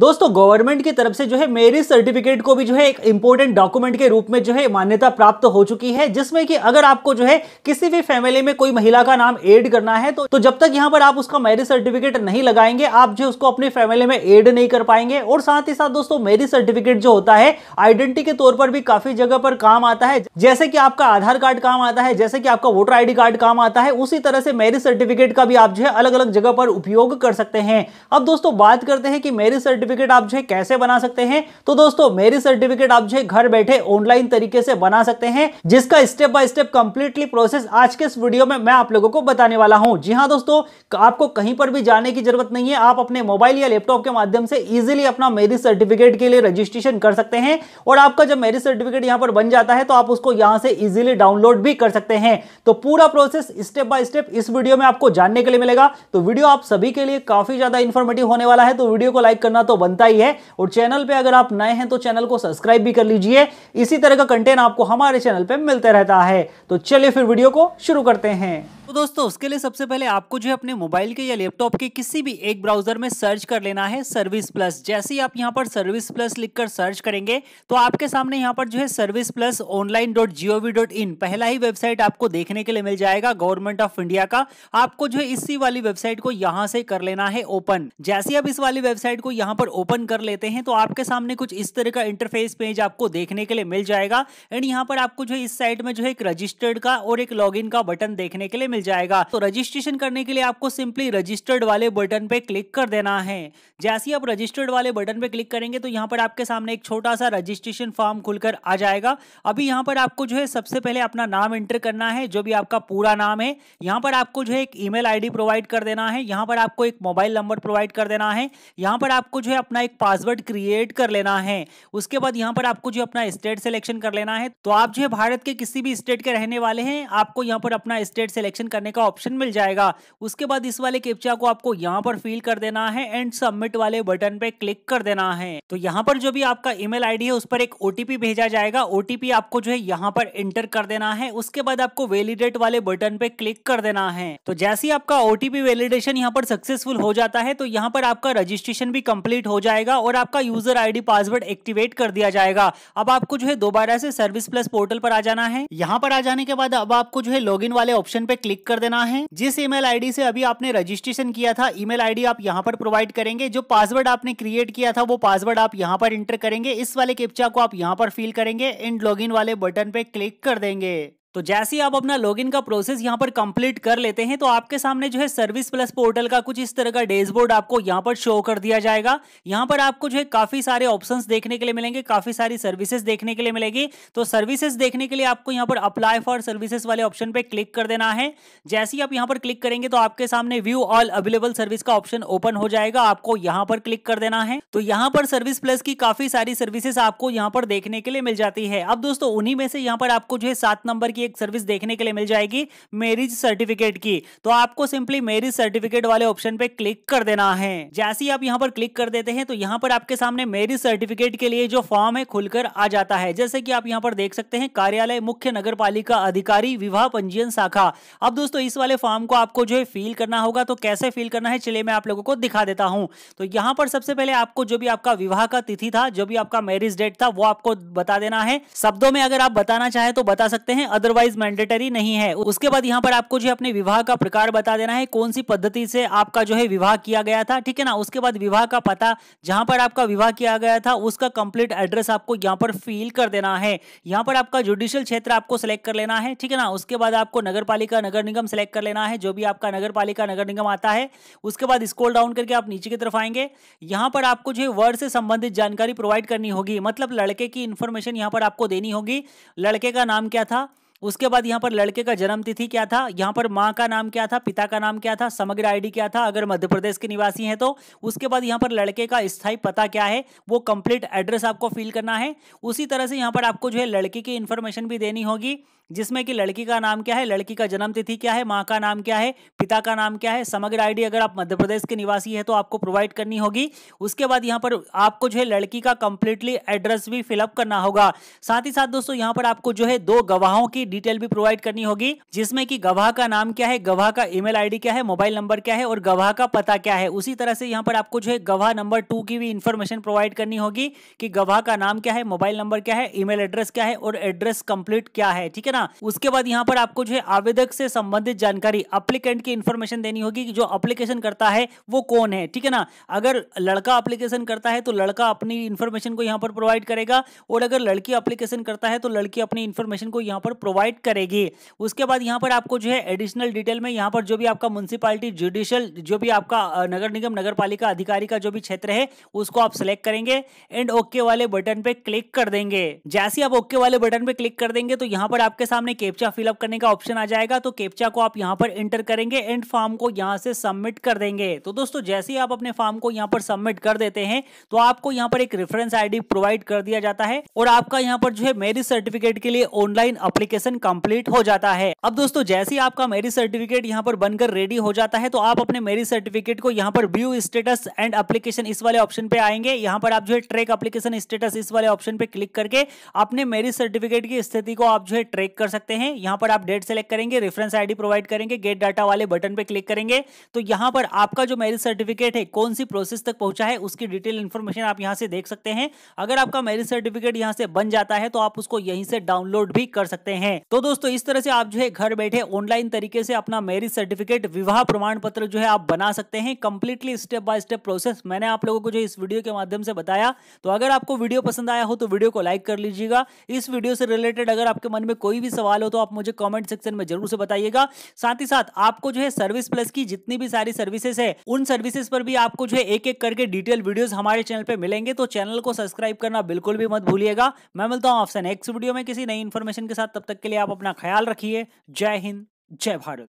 दोस्तों गवर्नमेंट की तरफ से जो है मेरिज सर्टिफिकेट को भी जो है एक इंपॉर्टेंट डॉक्यूमेंट के रूप में जो है मान्यता प्राप्त हो चुकी है जिसमें कि अगर आपको जो है किसी भी फैमिली में कोई महिला का नाम एड करना है तो, तो जब तक यहां पर आप उसका मैरिज सर्टिफिकेट नहीं लगाएंगे आप जो उसको अपनी फैमिली में एड नहीं कर पाएंगे और साथ ही साथ दोस्तों मेरिज सर्टिफिकेट जो होता है आइडेंटिटी के तौर पर भी काफी जगह पर काम आता है जैसे कि आपका आधार कार्ड काम आता है जैसे कि आपका वोटर आईडी कार्ड काम आता है उसी तरह से मेरिज सर्टिफिकेट का भी आप जो है अलग अलग जगह पर उपयोग कर सकते हैं अब दोस्तों बात करते हैं कि मेरिज सर्टिफिकेट आप जो है कैसे बना सकते हैं तो दोस्तों मेरी सर्टिफिकेट आप जो है घर बैठे ऑनलाइन तरीके से बना सकते हैं जिसका step by step completely process आज के इस वीडियो में मैं आप लोगों को बताने वाला हूं जी हाँ दोस्तों आपको कहीं पर भी जाने की जरूरत नहीं है आप अपने मोबाइल या लैपटॉप के माध्यम से इजिली अपना मेरी सर्टिफिकेट के लिए रजिस्ट्रेशन कर सकते हैं और आपका जब मेरी सर्टिफिकेट यहाँ पर बन जाता है तो आप उसको यहाँ से इजिली डाउनलोड भी कर सकते हैं तो पूरा प्रोसेस स्टेप बाय स्टेप इस वीडियो में आपको जानने के लिए मिलेगा तो वीडियो आप सभी के लिए काफी ज्यादा इन्फॉर्मेटिव होने वाला है तो वीडियो को लाइक करना तो तो बनता ही है और चैनल पे अगर आप नए हैं तो चैनल को सब्सक्राइब भी कर लीजिए इसी तरह का कंटेंट आपको हमारे चैनल पर मिलते रहता है तो चलिए फिर वीडियो को शुरू करते हैं तो दोस्तों उसके लिए सबसे पहले आपको जो है अपने मोबाइल के या लैपटॉप के किसी भी एक ब्राउजर में सर्च कर लेना है सर्विस प्लस जैसे ही आप यहाँ पर सर्विस प्लस लिखकर सर्च करेंगे तो आपके सामने यहाँ पर जो है service plus online dot G O V dot in पहला ही वेबसाइट आपको देखने के लिए मिल जाएगा गवर्नमेंट ऑफ इंडिया का आपको जो है इसी वाली वेबसाइट को यहाँ से कर लेना है ओपन जैसे आप इस वाली वेबसाइट को यहाँ पर ओपन कर लेते हैं तो आपके सामने कुछ इस तरह का इंटरफेस पेज आपको देखने के लिए मिल जाएगा एंड यहाँ पर आपको जो है इस साइड में जो है एक रजिस्टर्ड का और एक लॉग का बटन देखने के लिए मिल जाएगा तो रजिस्ट्रेशन करने के लिए आपको सिंपली रजिस्टर्ड वाले बटन पे क्लिक कर देना है जैसे ही आप रजिस्टर्ड वाले बटन पे क्लिक करेंगे तो यहाँ पर आपके सामने एक छोटा सा रजिस्ट्रेशन फॉर्म खुलकर आ जाएगा अभी यहाँ पर आपको जो है सबसे पहले अपना नाम एंटर करना है जो भी आपका पूरा नाम है यहाँ पर आपको जो है एक ईमेल आईडी प्रोवाइड कर देना है यहाँ पर आपको एक मोबाइल नंबर प्रोवाइड कर देना है यहाँ पर आपको जो है अपना एक पासवर्ड क्रिएट कर लेना है उसके बाद यहाँ पर आपको जो अपना स्टेट सिलेक्शन कर लेना है तो आप जो है भारत के किसी भी स्टेट के रहने वाले हैं आपको यहाँ पर अपना स्टेट सिलेक्शन सिलेक्शन करने का ऑप्शन मिल जाएगा उसके बाद इस वाले कैप्चा को आपको यहाँ पर फिल कर देना है एंड सबमिट वाले बटन पे क्लिक कर देना है तो यहाँ पर जो भी आपका ईमेल आईडी है उस पर एक ओटीपी भेजा जाएगा ओटीपी आपको जो है यहाँ पर एंटर कर देना है उसके बाद आपको वेलीडेट वाले बटन पे क्लिक कर देना है तो जैसे ही आपका ओटीपी वेलिडेशन यहाँ पर सक्सेसफुल हो जाता है तो यहाँ पर आपका रजिस्ट्रेशन भी कम्प्लीट हो जाएगा और आपका यूजर आई पासवर्ड एक्टिवेट कर दिया जाएगा अब आपको जो है दोबारा से सर्विस प्लस पोर्टल पर आ जाना है यहाँ पर आ जाने के बाद अब आपको जो है लॉग वाले ऑप्शन पे क्लिक क्लिक कर देना है जिस ईमेल आईडी से अभी आपने रजिस्ट्रेशन किया था ईमेल आईडी आप यहाँ पर प्रोवाइड करेंगे जो पासवर्ड आपने क्रिएट किया था वो पासवर्ड आप यहाँ पर इंटर करेंगे इस वाले कैप्चा को आप यहाँ पर फिल करेंगे एंड लॉग वाले बटन पे क्लिक कर देंगे तो जैसे ही आप अपना लॉगिन का प्रोसेस यहाँ पर कंप्लीट कर लेते हैं तो आपके सामने जो है सर्विस प्लस पोर्टल का कुछ इस तरह का डैशबोर्ड आपको यहाँ पर शो कर दिया जाएगा यहाँ पर आपको जो है काफी सारे ऑप्शंस देखने के लिए मिलेंगे काफी सारी सर्विसेज देखने के लिए मिलेगी तो सर्विसेज देखने के लिए आपको यहाँ पर अप्लाई फॉर सर्विसेज वाले ऑप्शन पर क्लिक कर देना है जैसे ही आप यहाँ पर क्लिक करेंगे तो आपके सामने व्यू ऑल अवेलेबल सर्विस का ऑप्शन ओपन हो जाएगा आपको यहाँ पर क्लिक कर देना है तो यहाँ पर सर्विस प्लस की काफी सारी सर्विसेज आपको यहाँ पर देखने के लिए मिल जाती है अब दोस्तों उन्हीं में से यहाँ पर आपको जो है सात नंबर की की एक सर्विस देखने के लिए मिल जाएगी मैरिज सर्टिफिकेट की तो आपको सिंपली मैरिज सर्टिफिकेट वाले ऑप्शन पे क्लिक कर देना है जैसे ही आप यहाँ पर क्लिक कर देते हैं तो यहाँ पर आपके सामने मैरिज सर्टिफिकेट के लिए जो फॉर्म है खुलकर आ जाता है जैसे की आप यहाँ पर देख सकते हैं कार्यालय मुख्य नगर अधिकारी विवाह पंजीयन शाखा अब दोस्तों इस वाले फॉर्म को आपको जो है फील करना होगा तो कैसे फील करना है चलिए मैं आप लोगों को दिखा देता हूँ तो यहाँ पर सबसे पहले आपको जो भी आपका विवाह का तिथि था जो भी आपका मैरिज डेट था वो आपको बता देना है शब्दों में अगर आप बताना चाहें तो बता सकते हैं अदर अदरवाइज मैंडेटरी नहीं है उसके बाद यहाँ पर आपको जो है अपने विवाह का प्रकार बता देना है कौन सी पद्धति से आपका जो है विवाह किया गया था ठीक है ना उसके बाद विवाह का पता जहां पर आपका विवाह किया गया था उसका कंप्लीट एड्रेस आपको यहाँ पर फिल कर देना है यहाँ पर आपका जुडिशियल क्षेत्र आपको सेलेक्ट कर लेना है ठीक है ना उसके बाद आपको नगर नगर निगम सेलेक्ट कर लेना है जो भी आपका नगर नगर निगम आता है उसके बाद स्कोल डाउन करके आप नीचे की तरफ आएंगे यहाँ पर आपको जो है वर्ड से संबंधित जानकारी प्रोवाइड करनी होगी मतलब लड़के की इंफॉर्मेशन यहाँ पर आपको देनी होगी लड़के का नाम क्या था उसके बाद यहाँ पर लड़के का जन्मतिथि क्या था यहाँ पर माँ का नाम क्या था पिता का नाम क्या था समग्र आईडी क्या था अगर मध्य प्रदेश के निवासी हैं तो उसके बाद यहाँ पर लड़के का स्थायी पता क्या है वो कंप्लीट एड्रेस आपको फिल करना है उसी तरह से यहाँ पर आपको जो है लड़के की इन्फॉर्मेशन भी देनी होगी जिसमें कि लड़की का नाम क्या है लड़की का जन्मतिथि क्या है माँ का नाम क्या है पिता का नाम क्या है समग्र आईडी अगर आप मध्य प्रदेश के निवासी है तो आपको प्रोवाइड करनी होगी उसके बाद यहाँ पर आपको जो है लड़की का कंप्लीटली एड्रेस भी फिलअप करना होगा साथ ही साथ दोस्तों यहाँ पर आपको जो है दो गवाहों की डिटेल भी प्रोवाइड करनी होगी जिसमें कि गवाह का नाम क्या है गवाह का ईमेल आईडी क्या है मोबाइल नंबर क्या है और गवाह का पता क्या है उसी तरह से यहाँ पर आपको जो है गवाह नंबर टू की भी इंफॉर्मेशन प्रोवाइड करनी होगी कि गवाह का नाम क्या है मोबाइल नंबर क्या है ईमेल एड्रेस क्या है और एड्रेस कंप्लीट क्या है ठीक है ना ना उसके बाद यहाँ पर आपको जो है आवेदक से संबंधित जानकारी अप्लीकेंट की इन्फॉर्मेशन देनी होगी कि जो अप्लीकेशन करता है वो कौन है ठीक है ना अगर लड़का अप्लीकेशन करता है तो लड़का अपनी इन्फॉर्मेशन को यहाँ पर प्रोवाइड करेगा और अगर लड़की अप्लीकेशन करता है तो लड़की अपनी इन्फॉर्मेशन को यहाँ पर प्रोवाइड करेगी उसके बाद यहाँ पर आपको जो है एडिशनल डिटेल में यहाँ पर जो भी आपका म्यूनसिपालिटी जुडिशियल जो भी आपका नगर निगम नगर अधिकारी का जो भी क्षेत्र है उसको आप सिलेक्ट करेंगे एंड ओके वाले बटन पे क्लिक कर देंगे जैसे आप ओके वाले बटन पे क्लिक कर देंगे तो यहाँ पर आपके सामने केप्चा फिलअप करने का ऑप्शन आ जाएगा तो केप्चा को आप यहाँ पर एंटर करेंगे एंड फॉर्म को यहाँ से सबमिट कर देंगे तो दोस्तों जैसे ही आप अपने फॉर्म को यहाँ पर सबमिट कर देते हैं तो आपको यहाँ पर एक रेफरेंस आईडी प्रोवाइड कर दिया जाता है और आपका यहाँ पर जो है मेरिट सर्टिफिकेट के लिए ऑनलाइन अप्लीकेशन कम्प्लीट हो जाता है अब दोस्तों जैसे ही आपका मेरिट सर्टिफिकेट यहाँ पर बनकर रेडी हो जाता है तो आप अपने मेरिट सर्टिफिकेट को यहाँ पर व्यू स्टेटस एंड अप्लीकेशन इस वाले ऑप्शन पे आएंगे यहाँ पर आप जो है ट्रेक अप्लीकेशन स्टेटस इस वाले ऑप्शन पे क्लिक करके अपने मेरिट सर्टिफिकेट की स्थिति को आप जो है ट्रेक क्लिक कर सकते हैं यहां पर आप डेट सेलेक्ट करेंगे रेफरेंस आईडी प्रोवाइड करेंगे गेट डाटा वाले बटन पे क्लिक करेंगे तो यहां पर आपका जो मैरिज सर्टिफिकेट है कौन सी प्रोसेस तक पहुंचा है उसकी डिटेल इन्फॉर्मेशन आप यहां से देख सकते हैं अगर आपका मैरिज सर्टिफिकेट यहाँ से बन जाता है तो आप उसको यहीं से डाउनलोड भी कर सकते हैं तो दोस्तों इस तरह से आप जो है घर बैठे ऑनलाइन तरीके से अपना मैरिज सर्टिफिकेट विवाह प्रमाण पत्र जो है आप बना सकते हैं completely step by step process मैंने आप लोगों को जो इस वीडियो के माध्यम से बताया तो अगर आपको वीडियो पसंद आया हो तो वीडियो को लाइक कर लीजिएगा इस वीडियो से रिलेटेड अगर आपके मन में कोई कोई भी सवाल हो तो आप मुझे कमेंट सेक्शन में जरूर से बताइएगा साथ ही साथ आपको जो है सर्विस प्लस की जितनी भी सारी सर्विसेज है उन सर्विसेज पर भी आपको जो है एक एक करके डिटेल वीडियोस हमारे चैनल पर मिलेंगे तो चैनल को सब्सक्राइब करना बिल्कुल भी मत भूलिएगा मैं मिलता हूँ आपसे नेक्स्ट वीडियो में किसी नई इन्फॉर्मेशन के साथ तब तक के लिए आप अपना ख्याल रखिए जय हिंद जय भारत